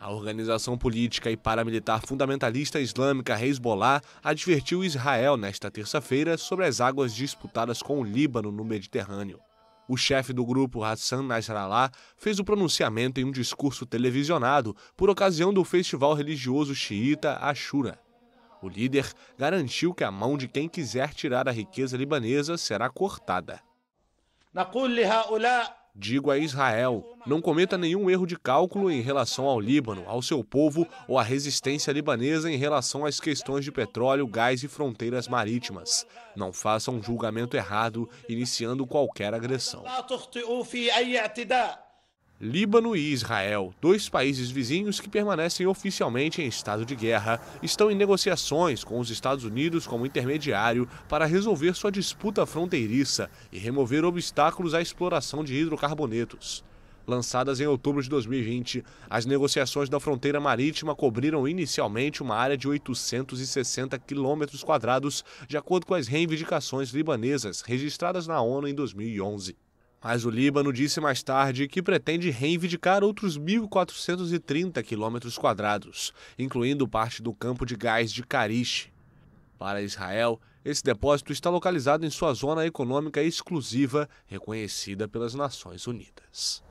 A organização política e paramilitar fundamentalista islâmica Hezbollah advertiu Israel nesta terça-feira sobre as águas disputadas com o Líbano no Mediterrâneo. O chefe do grupo, Hassan Nasrallah, fez o pronunciamento em um discurso televisionado por ocasião do festival religioso xiita Ashura. O líder garantiu que a mão de quem quiser tirar a riqueza libanesa será cortada. Digo a Israel: não cometa nenhum erro de cálculo em relação ao Líbano, ao seu povo ou à resistência libanesa em relação às questões de petróleo, gás e fronteiras marítimas. Não faça um julgamento errado iniciando qualquer agressão. Líbano e Israel, dois países vizinhos que permanecem oficialmente em estado de guerra, estão em negociações com os Estados Unidos como intermediário para resolver sua disputa fronteiriça e remover obstáculos à exploração de hidrocarbonetos. Lançadas em outubro de 2020, as negociações da fronteira marítima cobriram inicialmente uma área de 860 quilômetros quadrados, de acordo com as reivindicações libanesas registradas na ONU em 2011. Mas o Líbano disse mais tarde que pretende reivindicar outros 1.430 quilômetros quadrados, incluindo parte do campo de gás de Karish. Para Israel, esse depósito está localizado em sua zona econômica exclusiva, reconhecida pelas Nações Unidas.